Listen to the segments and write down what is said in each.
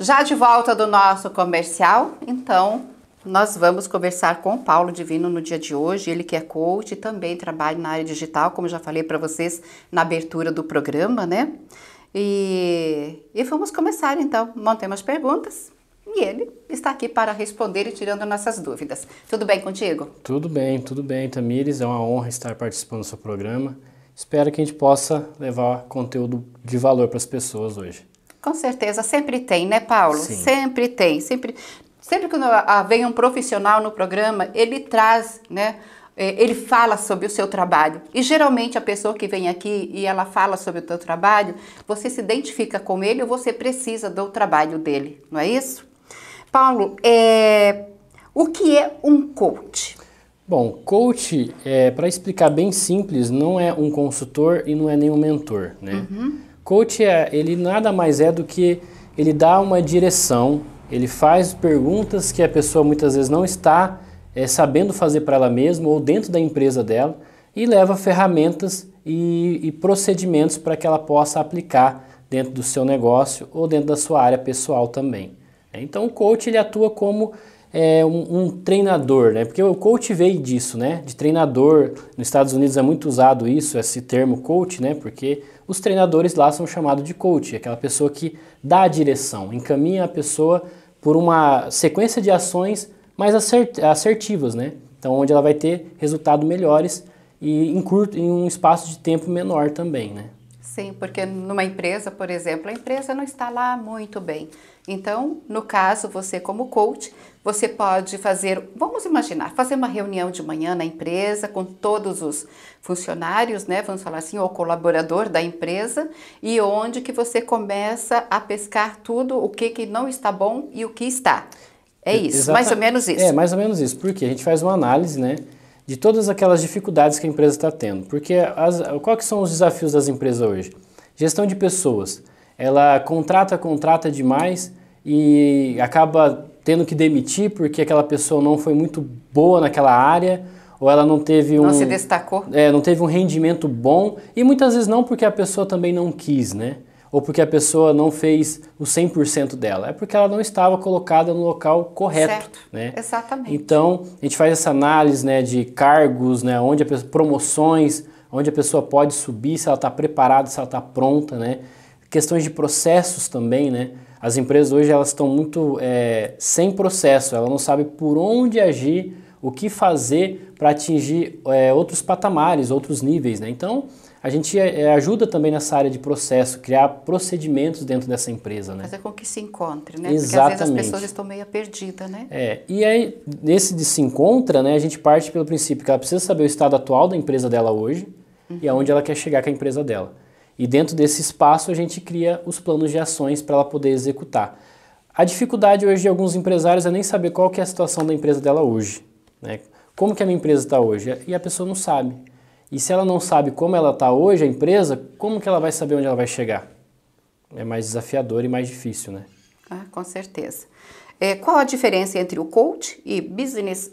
Já de volta do nosso comercial, então nós vamos conversar com o Paulo Divino no dia de hoje. Ele que é coach e também trabalha na área digital, como já falei para vocês na abertura do programa, né? E, e vamos começar então. Montei umas perguntas e ele está aqui para responder e tirando nossas dúvidas. Tudo bem contigo? Tudo bem, tudo bem, Tamires. É uma honra estar participando do seu programa. Espero que a gente possa levar conteúdo de valor para as pessoas hoje. Com certeza, sempre tem, né, Paulo? Sim. Sempre tem, sempre, sempre que vem um profissional no programa, ele traz, né? É, ele fala sobre o seu trabalho. E geralmente a pessoa que vem aqui e ela fala sobre o seu trabalho, você se identifica com ele ou você precisa do trabalho dele, não é isso? Paulo, é... o que é um coach? Bom, coach, é, para explicar bem simples, não é um consultor e não é nenhum mentor, né? Uhum. Coach é, ele nada mais é do que ele dá uma direção, ele faz perguntas que a pessoa muitas vezes não está é, sabendo fazer para ela mesma ou dentro da empresa dela e leva ferramentas e, e procedimentos para que ela possa aplicar dentro do seu negócio ou dentro da sua área pessoal também. Então o coach ele atua como é, um, um, treinador, né? Porque o coach veio disso, né? De treinador, nos Estados Unidos é muito usado isso, esse termo coach, né? Porque os treinadores lá são chamados de coach, aquela pessoa que dá a direção, encaminha a pessoa por uma sequência de ações mais assertivas, né? Então, onde ela vai ter resultados melhores e em, curto, em um espaço de tempo menor também, né? Sim, porque numa empresa, por exemplo, a empresa não está lá muito bem. Então, no caso, você como coach, você pode fazer, vamos imaginar, fazer uma reunião de manhã na empresa com todos os funcionários, né, vamos falar assim, ou colaborador da empresa, e onde que você começa a pescar tudo, o que que não está bom e o que está. É isso, Exata mais ou menos é, isso. É, mais ou menos isso, porque a gente faz uma análise, né, de todas aquelas dificuldades que a empresa está tendo. Porque quais são os desafios das empresas hoje? Gestão de pessoas. Ela contrata, contrata demais e acaba tendo que demitir porque aquela pessoa não foi muito boa naquela área ou ela não teve um não se destacou é, não teve um rendimento bom e muitas vezes não porque a pessoa também não quis né ou porque a pessoa não fez o 100% dela, é porque ela não estava colocada no local correto. Certo. Né? Exatamente. Então, a gente faz essa análise né, de cargos, né, onde a pessoa, promoções, onde a pessoa pode subir, se ela está preparada, se ela está pronta, né? Questões de processos também, né? As empresas hoje elas estão muito é, sem processo, ela não sabe por onde agir, o que fazer para atingir é, outros patamares, outros níveis. Né? Então, a gente é, é, ajuda também nessa área de processo, criar procedimentos dentro dessa empresa. Né? Fazer com que se encontre, né? Exatamente. Porque às vezes as pessoas estão meio perdidas, né? É, e aí, nesse de se encontra, né, a gente parte pelo princípio que ela precisa saber o estado atual da empresa dela hoje uhum. e aonde ela quer chegar com a empresa dela. E dentro desse espaço a gente cria os planos de ações para ela poder executar. A dificuldade hoje de alguns empresários é nem saber qual que é a situação da empresa dela hoje. Né? como que a minha empresa está hoje? E a pessoa não sabe. E se ela não sabe como ela está hoje, a empresa, como que ela vai saber onde ela vai chegar? É mais desafiador e mais difícil, né? Ah, com certeza. É, qual a diferença entre o coach e business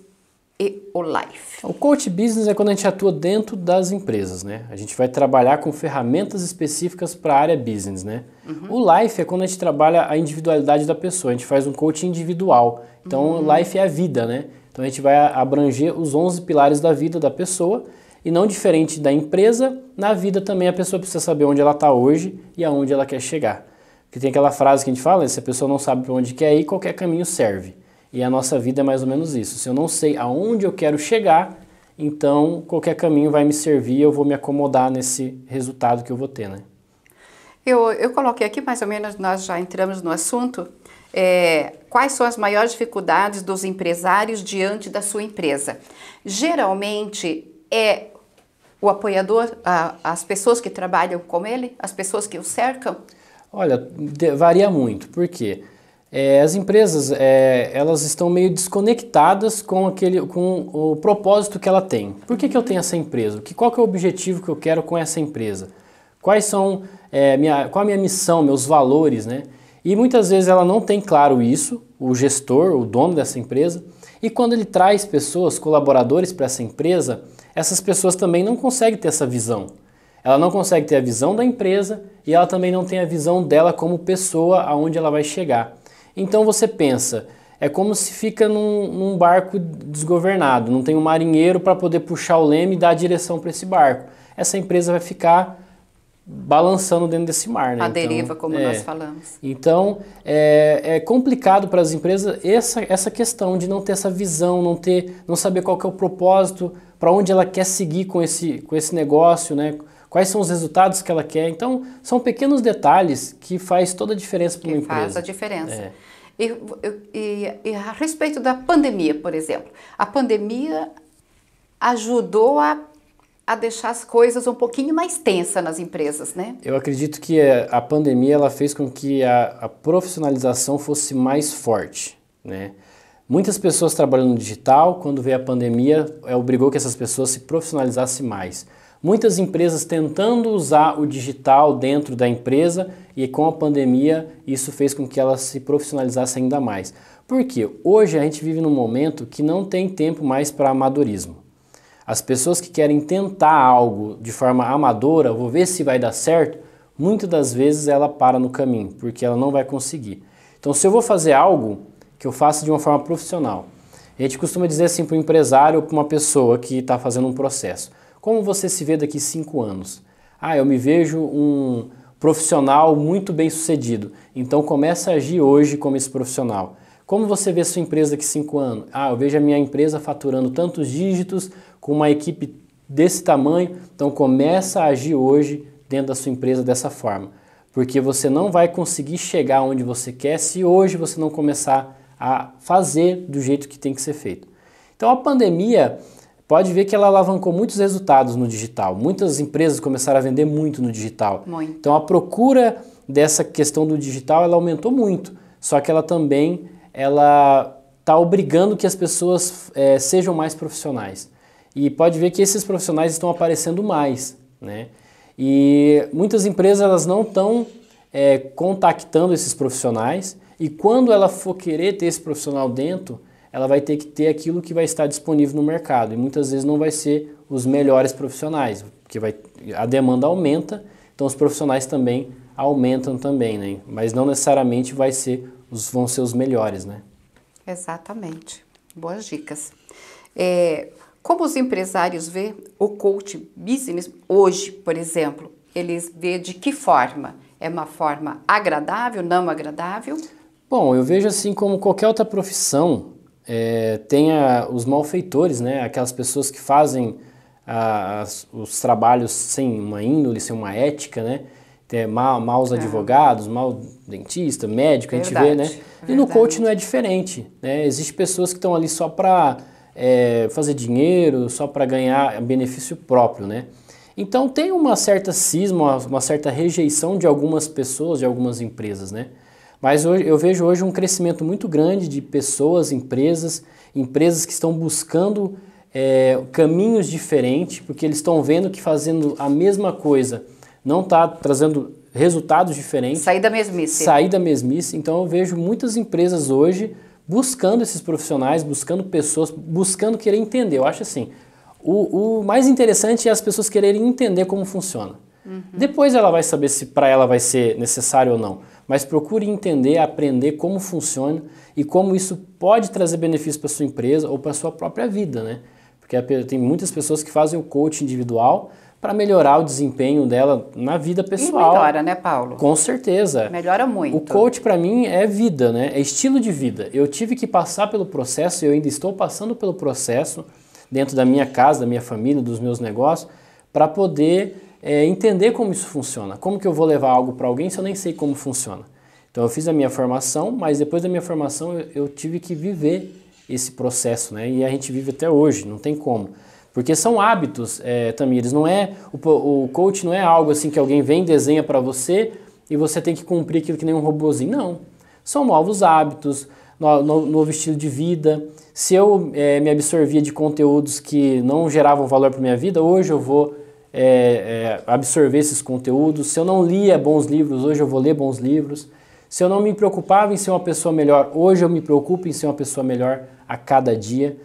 e o life? O coach business é quando a gente atua dentro das empresas, né? A gente vai trabalhar com ferramentas específicas para a área business, né? Uhum. O life é quando a gente trabalha a individualidade da pessoa, a gente faz um coach individual. Então, uhum. life é a vida, né? Então a gente vai abranger os 11 pilares da vida da pessoa e não diferente da empresa, na vida também a pessoa precisa saber onde ela está hoje e aonde ela quer chegar. Porque tem aquela frase que a gente fala, né, se a pessoa não sabe para onde quer ir, qualquer caminho serve. E a nossa vida é mais ou menos isso. Se eu não sei aonde eu quero chegar, então qualquer caminho vai me servir, e eu vou me acomodar nesse resultado que eu vou ter, né? Eu, eu coloquei aqui mais ou menos, nós já entramos no assunto, é, quais são as maiores dificuldades dos empresários diante da sua empresa. Geralmente é o apoiador, a, as pessoas que trabalham com ele, as pessoas que o cercam? Olha, varia muito, porque é, as empresas é, elas estão meio desconectadas com, aquele, com o propósito que ela tem. Por que, que eu tenho essa empresa? Que, qual que é o objetivo que eu quero com essa empresa? Quais são é, minha, qual a minha missão, meus valores, né? E muitas vezes ela não tem claro isso, o gestor, o dono dessa empresa. E quando ele traz pessoas, colaboradores para essa empresa, essas pessoas também não conseguem ter essa visão. Ela não consegue ter a visão da empresa e ela também não tem a visão dela como pessoa aonde ela vai chegar. Então você pensa, é como se fica num, num barco desgovernado, não tem um marinheiro para poder puxar o leme e dar a direção para esse barco. Essa empresa vai ficar balançando dentro desse mar. Né? A deriva, então, como é. nós falamos. Então, é, é complicado para as empresas essa, essa questão de não ter essa visão, não ter, não saber qual é o propósito, para onde ela quer seguir com esse, com esse negócio, né? quais são os resultados que ela quer. Então, são pequenos detalhes que faz toda a diferença para uma empresa. Faz a diferença. É. E, e, e a respeito da pandemia, por exemplo, a pandemia ajudou a a deixar as coisas um pouquinho mais tensa nas empresas, né? Eu acredito que eh, a pandemia ela fez com que a, a profissionalização fosse mais forte, né? Muitas pessoas trabalhando no digital, quando veio a pandemia, é, obrigou que essas pessoas se profissionalizassem mais. Muitas empresas tentando usar o digital dentro da empresa e com a pandemia isso fez com que ela se profissionalizasse ainda mais. Porque hoje a gente vive num momento que não tem tempo mais para amadorismo. As pessoas que querem tentar algo de forma amadora, vou ver se vai dar certo, muitas das vezes ela para no caminho, porque ela não vai conseguir. Então, se eu vou fazer algo que eu faça de uma forma profissional, a gente costuma dizer assim para o empresário ou para uma pessoa que está fazendo um processo: como você se vê daqui cinco anos? Ah, eu me vejo um profissional muito bem sucedido. Então começa a agir hoje como esse profissional. Como você vê sua empresa daqui cinco anos? Ah, eu vejo a minha empresa faturando tantos dígitos, com uma equipe desse tamanho, então começa a agir hoje dentro da sua empresa dessa forma, porque você não vai conseguir chegar onde você quer se hoje você não começar a fazer do jeito que tem que ser feito. Então a pandemia pode ver que ela alavancou muitos resultados no digital. Muitas empresas começaram a vender muito no digital. Muito. Então a procura dessa questão do digital ela aumentou muito. Só que ela também ela está obrigando que as pessoas é, sejam mais profissionais. E pode ver que esses profissionais estão aparecendo mais, né? E muitas empresas elas não estão é, contactando esses profissionais e quando ela for querer ter esse profissional dentro, ela vai ter que ter aquilo que vai estar disponível no mercado e muitas vezes não vai ser os melhores profissionais, porque vai, a demanda aumenta, então os profissionais também aumentam também, né? Mas não necessariamente vai ser os vão ser os melhores, né? Exatamente. Boas dicas. É, como os empresários vê o coach business hoje, por exemplo? Eles vê de que forma? É uma forma agradável, não agradável? Bom, eu vejo assim como qualquer outra profissão é, tenha os malfeitores, né? Aquelas pessoas que fazem as, os trabalhos sem uma índole, sem uma ética, né? Tem é, mal, maus é. advogados, mal dentista, médico, Verdade. a gente vê, né? E Verdade. no coach não é diferente, né? Existem pessoas que estão ali só para é, fazer dinheiro só para ganhar benefício próprio, né? Então tem uma certa cisma, uma certa rejeição de algumas pessoas, de algumas empresas, né? Mas hoje, eu vejo hoje um crescimento muito grande de pessoas, empresas, empresas que estão buscando é, caminhos diferentes, porque eles estão vendo que fazendo a mesma coisa não está trazendo resultados diferentes. Sair da mesmice. Sair da mesmice. Então eu vejo muitas empresas hoje buscando esses profissionais, buscando pessoas, buscando querer entender. Eu acho assim, o, o mais interessante é as pessoas quererem entender como funciona. Uhum. Depois ela vai saber se para ela vai ser necessário ou não. Mas procure entender, aprender como funciona e como isso pode trazer benefício para sua empresa ou para sua própria vida, né? Porque tem muitas pessoas que fazem o coaching individual, para melhorar o desempenho dela na vida pessoal. E melhora, né, Paulo? Com certeza. Melhora muito. O coach para mim é vida, né? É estilo de vida. Eu tive que passar pelo processo, eu ainda estou passando pelo processo dentro da minha casa, da minha família, dos meus negócios, para poder é, entender como isso funciona. Como que eu vou levar algo para alguém se eu nem sei como funciona? Então eu fiz a minha formação, mas depois da minha formação eu, eu tive que viver esse processo, né? E a gente vive até hoje, não tem como. Porque são hábitos, é, Tamires. Não é o, o coach não é algo assim que alguém vem desenha para você e você tem que cumprir aquilo que nem um robozinho. Não. São novos hábitos, no, no, novo estilo de vida. Se eu é, me absorvia de conteúdos que não geravam valor para minha vida, hoje eu vou é, é, absorver esses conteúdos. Se eu não lia bons livros, hoje eu vou ler bons livros. Se eu não me preocupava em ser uma pessoa melhor, hoje eu me preocupo em ser uma pessoa melhor a cada dia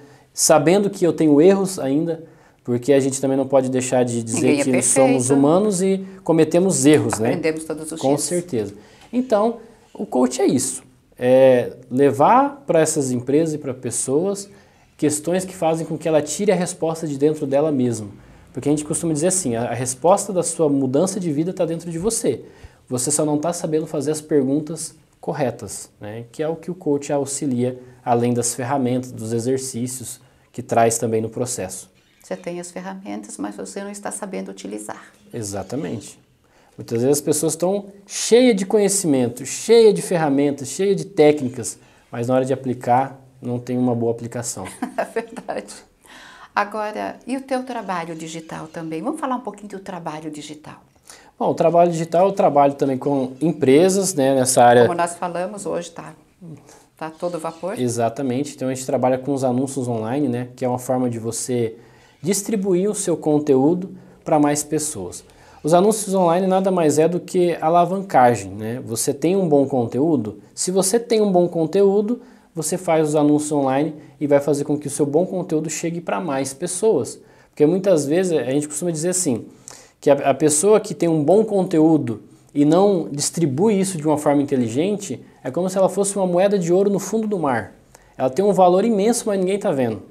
sabendo que eu tenho erros ainda, porque a gente também não pode deixar de dizer é que somos humanos e cometemos erros, né? Aprendemos né? todos os Com dias. certeza. Então, o coach é isso. É levar para essas empresas e para pessoas questões que fazem com que ela tire a resposta de dentro dela mesma. Porque a gente costuma dizer assim, a, a resposta da sua mudança de vida está dentro de você. Você só não está sabendo fazer as perguntas corretas, né? que é o que o coach auxilia, além das ferramentas, dos exercícios, que traz também no processo. Você tem as ferramentas, mas você não está sabendo utilizar. Exatamente. Muitas vezes as pessoas estão cheias de conhecimento, cheias de ferramentas, cheias de técnicas, mas na hora de aplicar não tem uma boa aplicação. é verdade. Agora, e o teu trabalho digital também? Vamos falar um pouquinho do trabalho digital. Bom, o trabalho digital, eu trabalho também com empresas, né, nessa área... Como nós falamos hoje, tá Tá todo vapor? Exatamente. Então a gente trabalha com os anúncios online, né? Que é uma forma de você distribuir o seu conteúdo para mais pessoas. Os anúncios online nada mais é do que alavancagem, né? Você tem um bom conteúdo? Se você tem um bom conteúdo, você faz os anúncios online e vai fazer com que o seu bom conteúdo chegue para mais pessoas. Porque muitas vezes a gente costuma dizer assim, que a, pessoa que tem um bom conteúdo e não distribui isso de uma forma inteligente, é como se ela fosse uma moeda de ouro no fundo do mar. Ela tem um valor imenso, mas tá ninguém está vendo.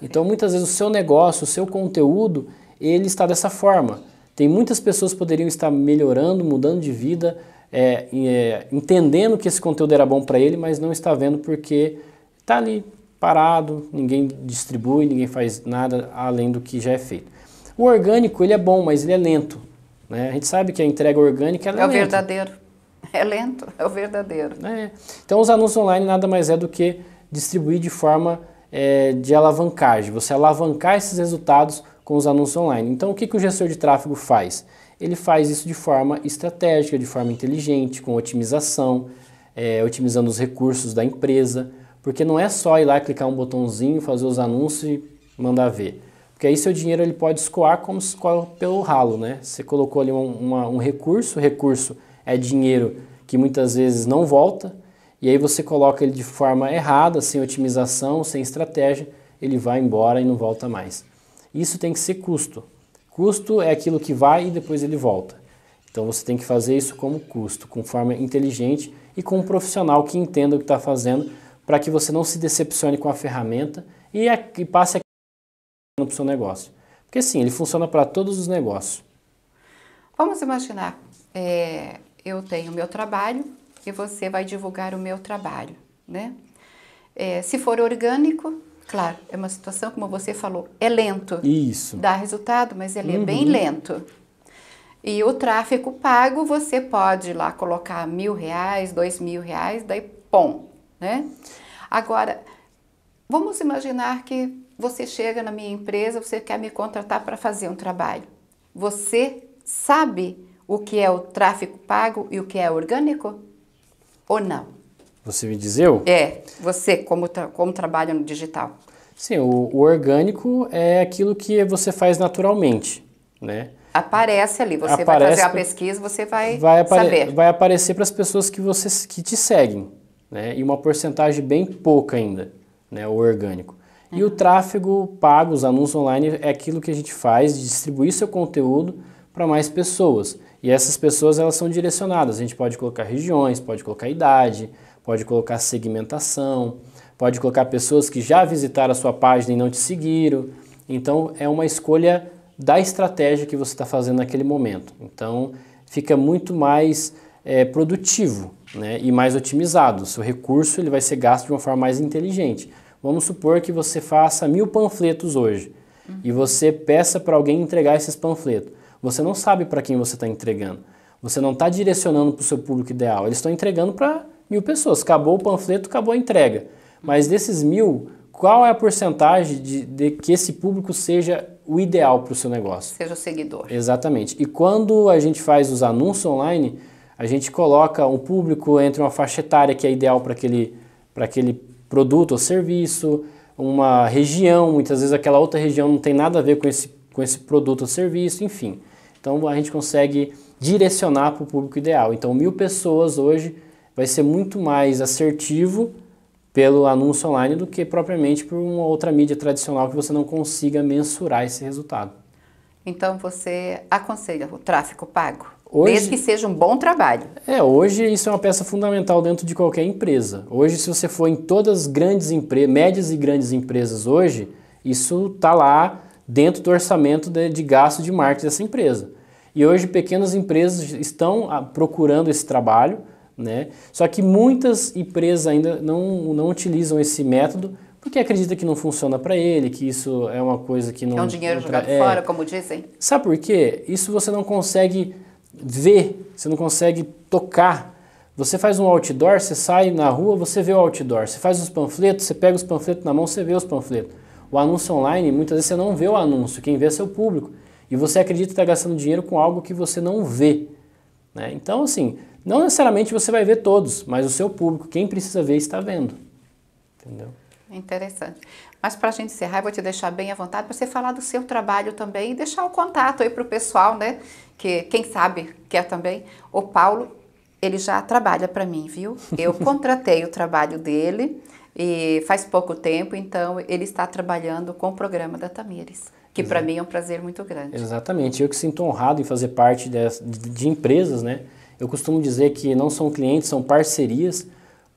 Então, muitas vezes, o seu negócio, o seu conteúdo, ele está dessa forma. Tem muitas pessoas que poderiam estar melhorando, mudando de vida, é, é, entendendo que esse conteúdo era bom para ele, mas não está vendo porque está ali parado, ninguém distribui, ninguém faz nada além do que já é feito. O orgânico, ele é bom, mas ele é lento. Né? A gente sabe que a entrega orgânica é, é lenta. É o verdadeiro. É lento, é o verdadeiro. É. Então, os anúncios online nada mais é do que distribuir de forma é, de alavancagem. Você alavancar esses resultados com os anúncios online. Então, o que, que o gestor de tráfego faz? Ele faz isso de forma estratégica, de forma inteligente, com otimização, é, otimizando os recursos da empresa, porque não é só ir lá clicar um botãozinho, fazer os anúncios e mandar ver. Porque aí seu dinheiro ele pode escoar como se escoa pelo ralo, né? Você colocou ali um, uma, um recurso, o recurso é dinheiro que muitas vezes não volta, e aí você coloca ele de forma errada, sem otimização, sem estratégia, ele vai embora e não volta mais. Isso tem que ser custo. Custo é aquilo que vai e depois ele volta. Então você tem que fazer isso como custo, com forma inteligente e com um profissional que entenda o que está fazendo, para que você não se decepcione com a ferramenta e, a, e passe a no seu negócio. Porque sim, ele funciona para todos os negócios. Vamos imaginar, é, eu tenho o meu trabalho e você vai divulgar o meu trabalho, né? É, se for orgânico, claro, é uma situação, como você falou, é lento. Isso. Dá resultado, mas ele uhum. é bem uhum. lento. E o tráfego pago, você pode lá colocar mil reais, dois mil reais, daí pom, né? Agora, vamos imaginar que você chega na minha empresa, você quer me contratar para fazer um trabalho. Você sabe o que é o tráfego pago e o que é orgânico? Ou não? Você me diz eu? É, você como, tra como trabalha no digital. Sim, o, o orgânico é aquilo que você faz naturalmente, né? aparece ali. Você aparece, vai fazer a pesquisa, você vai, vai saber. Vai aparecer para as pessoas que, você, que te seguem, né? E uma porcentagem bem pouca ainda, né? O orgânico. E o tráfego pago, os anúncios online, é aquilo que a gente faz de distribuir seu conteúdo para mais pessoas. E essas pessoas elas são direcionadas. A gente pode colocar regiões, pode colocar idade, pode colocar segmentação, pode colocar pessoas que já visitaram a sua página e não te seguiram. Então é uma escolha da estratégia que você está fazendo naquele momento. Então fica muito mais é, produtivo né, e mais otimizado. O seu recurso ele vai ser gasto de uma forma mais inteligente. Vamos supor que você faça mil panfletos hoje uhum. e você peça para alguém entregar esses panfletos. Você não sabe para quem você está entregando. Você não está direcionando para o seu público ideal. Eles estão entregando para mil pessoas. Acabou o panfleto, acabou a entrega. Mas desses mil, qual é a porcentagem de, de que esse público seja o ideal para o seu negócio? Seja o seguidor. Exatamente. E quando a gente faz os anúncios online, a gente coloca um público entre uma faixa etária que é ideal para aquele, aquele produto ou serviço, uma região, muitas vezes aquela outra região não tem nada a ver com esse, com esse produto ou serviço, enfim. Então a gente consegue direcionar para o público ideal. Então, mil pessoas hoje vai ser muito mais assertivo pelo anúncio online do que propriamente por uma outra mídia tradicional que você não consiga mensurar esse resultado. Então você aconselha o tráfego pago? Hoje, Desde que seja um bom trabalho. É, hoje isso é uma peça fundamental dentro de qualquer empresa. Hoje, se você for em todas as grandes empresas, médias e grandes empresas hoje, isso está lá dentro do orçamento de, de gasto de marketing dessa empresa. E hoje pequenas empresas estão ah, procurando esse trabalho, né? Só que muitas empresas ainda não, não utilizam esse método porque acredita que não funciona para ele, que isso é uma coisa que não... É um dinheiro não jogado é. fora, como dizem. Sabe por quê? Isso você não consegue ver, você não consegue tocar. Você faz um outdoor, você sai na rua, você vê o outdoor. Você faz os panfletos, você pega os panfletos na mão, você vê os panfletos. O anúncio online, muitas vezes você não vê o anúncio, quem vê é seu público. E você acredita que está gastando dinheiro com algo que você não vê. Né? Então, assim, não necessariamente você vai ver todos, mas o seu público, quem precisa ver, está vendo. Entendeu? Interessante. Mas para a gente encerrar, eu vou te deixar bem à vontade para você falar do seu trabalho também e deixar o contato aí para o pessoal, né? Que quem sabe quer é também. O Paulo, ele já trabalha para mim, viu? Eu contratei o trabalho dele e faz pouco tempo, então ele está trabalhando com o programa da Tamires que para mim é um prazer muito grande. Exatamente, eu que sinto honrado em fazer parte de, de, de, empresas, né? Eu costumo dizer que não são clientes, são parcerias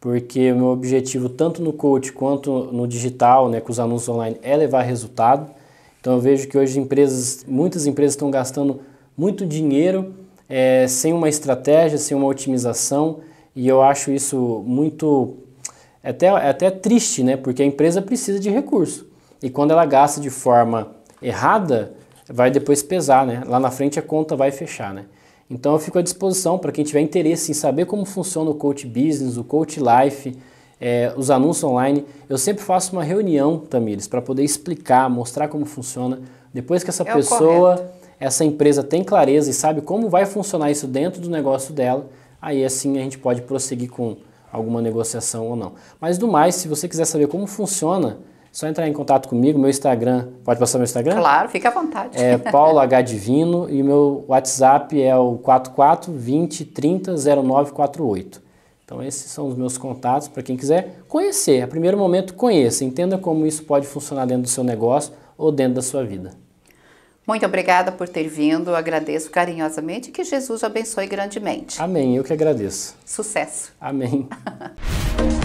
porque o meu objetivo tanto no coach quanto no digital, né, com os anúncios online, é levar resultado. Então eu vejo que hoje empresas, muitas empresas estão gastando muito dinheiro é, sem uma estratégia, sem uma otimização, e eu acho isso muito é até, é até triste, né? Porque a empresa precisa de recurso. E quando ela gasta de forma errada, vai depois pesar, né? Lá na frente a conta vai fechar, né? Então eu fico à disposição para quem tiver interesse em saber como funciona o Coach Business, o Coach Life, é, os anúncios online. Eu sempre faço uma reunião, Tamires, para poder explicar, mostrar como funciona. Depois que essa é pessoa, essa empresa tem clareza e sabe como vai funcionar isso dentro do negócio dela, aí assim a gente pode prosseguir com alguma negociação ou não. Mas do mais, se você quiser saber como funciona só entrar em contato comigo, meu Instagram, pode passar meu Instagram? Claro, fica à vontade. É Paulo H. Divino e meu WhatsApp é o 44 20 30 0948. Então esses são os meus contatos para quem quiser conhecer. A primeiro momento conheça, entenda como isso pode funcionar dentro do seu negócio ou dentro da sua vida. Muito obrigada por ter vindo, agradeço carinhosamente e que Jesus abençoe grandemente. Amém, eu que agradeço. Sucesso. Amém.